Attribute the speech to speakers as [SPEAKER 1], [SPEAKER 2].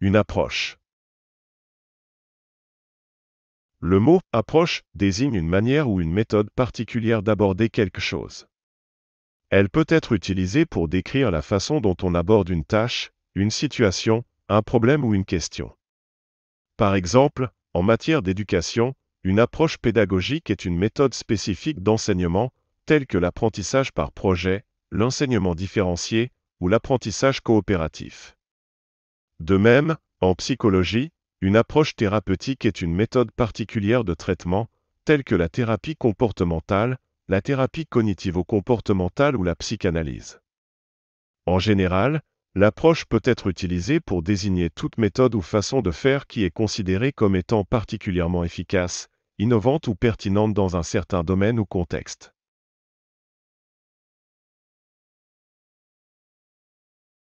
[SPEAKER 1] une approche.
[SPEAKER 2] Le mot approche désigne une manière ou une méthode particulière d'aborder quelque chose. Elle peut être utilisée pour décrire la façon dont on aborde une tâche, une situation, un problème ou une question. Par exemple, en matière d'éducation, une approche pédagogique est une méthode spécifique d'enseignement, telle que l'apprentissage par projet, l'enseignement différencié ou l'apprentissage coopératif. De même, en psychologie, une approche thérapeutique est une méthode particulière de traitement, telle que la thérapie comportementale, la thérapie cognitivo-comportementale ou la psychanalyse. En général, l'approche peut être utilisée pour désigner toute méthode ou façon de faire qui est considérée comme étant particulièrement efficace, innovante ou pertinente dans un certain domaine ou contexte.